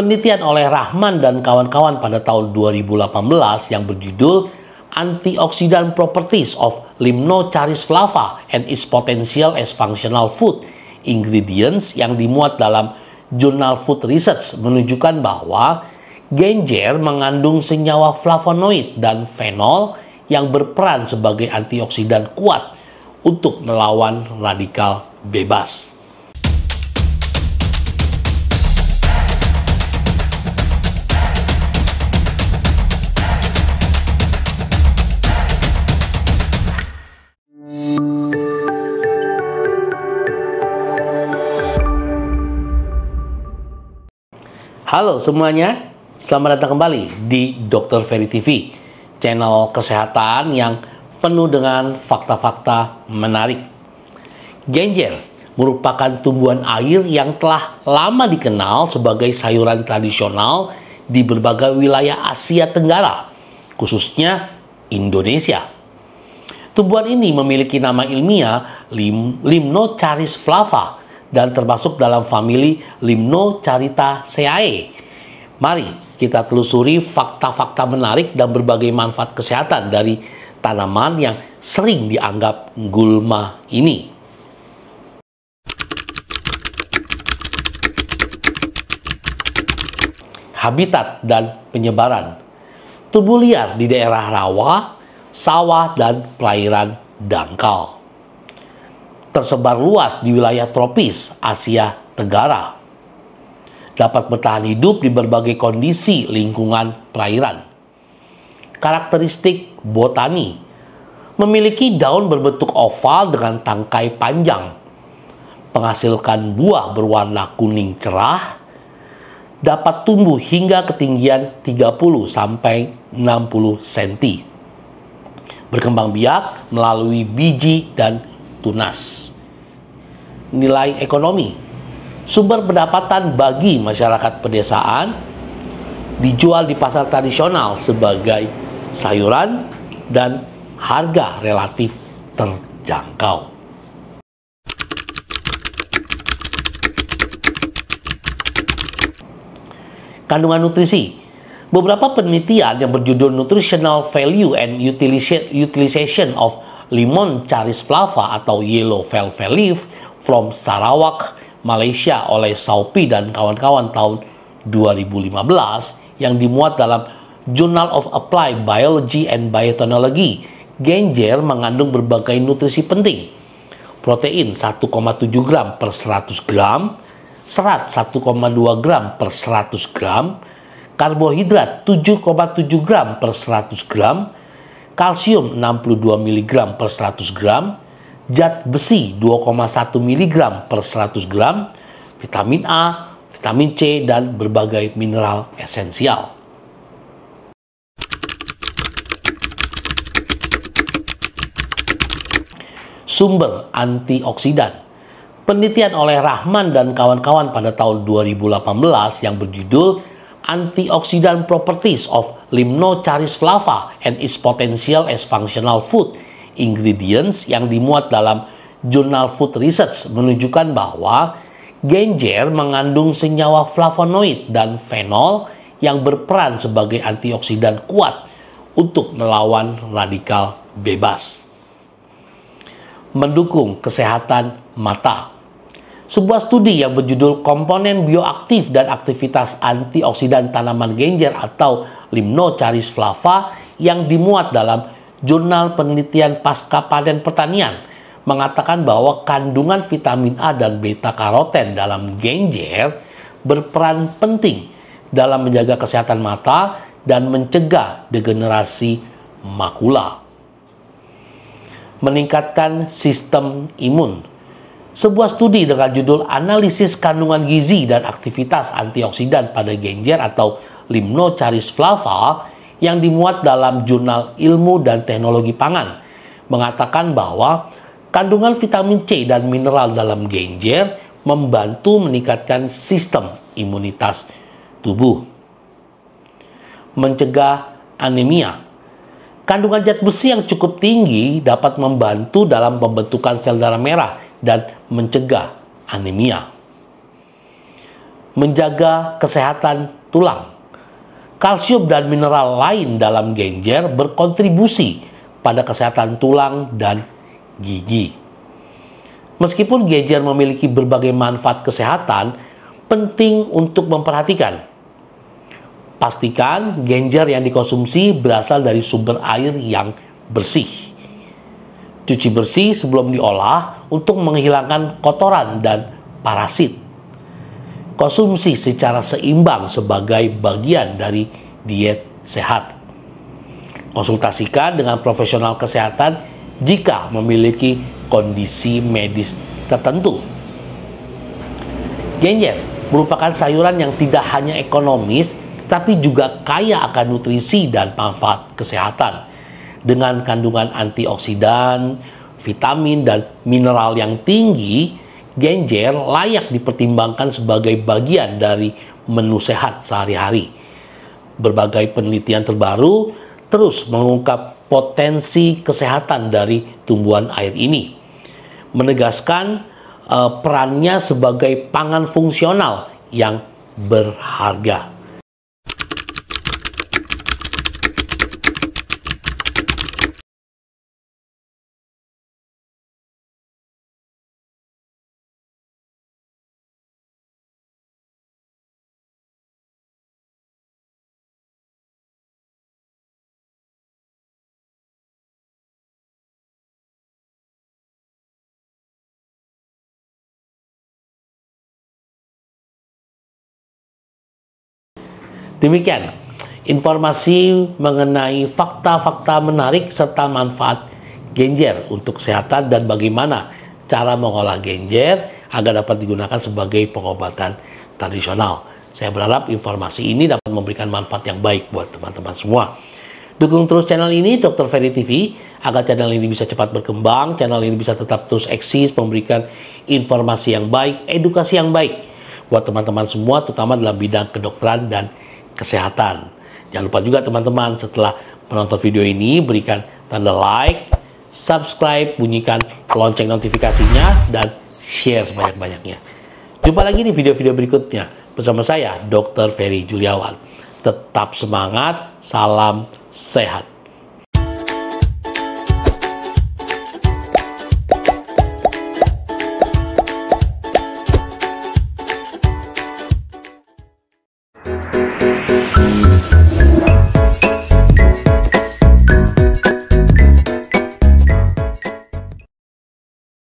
Penelitian oleh Rahman dan kawan-kawan pada tahun 2018 yang berjudul Antioxidant Properties of Limnocharis Lava and its Potential as Functional Food Ingredients yang dimuat dalam Journal Food Research menunjukkan bahwa genjer mengandung senyawa flavonoid dan fenol yang berperan sebagai antioksidan kuat untuk melawan radikal bebas. Halo semuanya, selamat datang kembali di Dr. Ferry TV, channel kesehatan yang penuh dengan fakta-fakta menarik. Genjer merupakan tumbuhan air yang telah lama dikenal sebagai sayuran tradisional di berbagai wilayah Asia Tenggara, khususnya Indonesia. Tumbuhan ini memiliki nama ilmiah Lim Limnocharis flava dan termasuk dalam famili Limno Carita Limnocharitaceae. Mari kita telusuri fakta-fakta menarik dan berbagai manfaat kesehatan dari tanaman yang sering dianggap gulma ini. Habitat dan penyebaran Tubuh liar di daerah rawa, sawah, dan perairan dangkal tersebar luas di wilayah tropis Asia Tenggara. Dapat bertahan hidup di berbagai kondisi lingkungan perairan. Karakteristik botani memiliki daun berbentuk oval dengan tangkai panjang, Penghasilkan buah berwarna kuning cerah, dapat tumbuh hingga ketinggian 30 sampai 60 cm. Berkembang biak melalui biji dan tunas nilai ekonomi, sumber pendapatan bagi masyarakat pedesaan, dijual di pasar tradisional sebagai sayuran, dan harga relatif terjangkau. Kandungan nutrisi Beberapa penelitian yang berjudul Nutritional Value and Utilization of Limon charis flava atau yellow velvet leaf from Sarawak, Malaysia oleh Saupi dan kawan-kawan tahun 2015 yang dimuat dalam Journal of Applied Biology and Biotechnology, genjer mengandung berbagai nutrisi penting. Protein 1,7 gram per 100 gram, serat 1,2 gram per 100 gram, karbohidrat 7,7 gram per 100 gram, kalsium 62 mg per 100 gram, zat besi 2,1 mg per 100 gram, vitamin A, vitamin C, dan berbagai mineral esensial. Sumber antioksidan penelitian oleh Rahman dan kawan-kawan pada tahun 2018 yang berjudul Antioxidant Properties of Limnocharis Flava and Its Potential as Functional Food ingredients yang dimuat dalam jurnal Food Research menunjukkan bahwa genjer mengandung senyawa flavonoid dan fenol yang berperan sebagai antioksidan kuat untuk melawan radikal bebas. Mendukung kesehatan mata sebuah studi yang berjudul Komponen Bioaktif dan Aktivitas Antioksidan Tanaman Genjer atau Limnocharis flava yang dimuat dalam Jurnal Penelitian Pasca Panen Pertanian mengatakan bahwa kandungan vitamin A dan beta karoten dalam genjer berperan penting dalam menjaga kesehatan mata dan mencegah degenerasi makula. Meningkatkan sistem imun. Sebuah studi dengan judul Analisis Kandungan Gizi dan Aktivitas Antioksidan pada Genjer atau Limnocharis flava yang dimuat dalam jurnal ilmu dan teknologi pangan mengatakan bahwa kandungan vitamin C dan mineral dalam genjer membantu meningkatkan sistem imunitas tubuh. Mencegah anemia. Kandungan zat besi yang cukup tinggi dapat membantu dalam pembentukan sel darah merah dan mencegah anemia. Menjaga kesehatan tulang kalsium dan mineral lain dalam genjer berkontribusi pada kesehatan tulang dan gigi. Meskipun genjer memiliki berbagai manfaat kesehatan, penting untuk memperhatikan. Pastikan genjer yang dikonsumsi berasal dari sumber air yang bersih. Cuci bersih sebelum diolah untuk menghilangkan kotoran dan parasit konsumsi secara seimbang sebagai bagian dari diet sehat. Konsultasikan dengan profesional kesehatan jika memiliki kondisi medis tertentu. Genjer merupakan sayuran yang tidak hanya ekonomis, tetapi juga kaya akan nutrisi dan manfaat kesehatan dengan kandungan antioksidan, vitamin, dan mineral yang tinggi genjer layak dipertimbangkan sebagai bagian dari menu sehat sehari-hari. Berbagai penelitian terbaru terus mengungkap potensi kesehatan dari tumbuhan air ini. Menegaskan uh, perannya sebagai pangan fungsional yang berharga. Demikian informasi mengenai fakta-fakta menarik serta manfaat genjer untuk kesehatan dan bagaimana cara mengolah genjer agar dapat digunakan sebagai pengobatan tradisional. Saya berharap informasi ini dapat memberikan manfaat yang baik buat teman-teman semua. Dukung terus channel ini, Dr. Ferry TV, agar channel ini bisa cepat berkembang, channel ini bisa tetap terus eksis, memberikan informasi yang baik, edukasi yang baik buat teman-teman semua, terutama dalam bidang kedokteran dan kesehatan. Jangan lupa juga teman-teman setelah menonton video ini berikan tanda like, subscribe, bunyikan lonceng notifikasinya dan share sebanyak-banyaknya. Jumpa lagi di video-video berikutnya bersama saya Dr. Ferry Juliawan. Tetap semangat, salam sehat.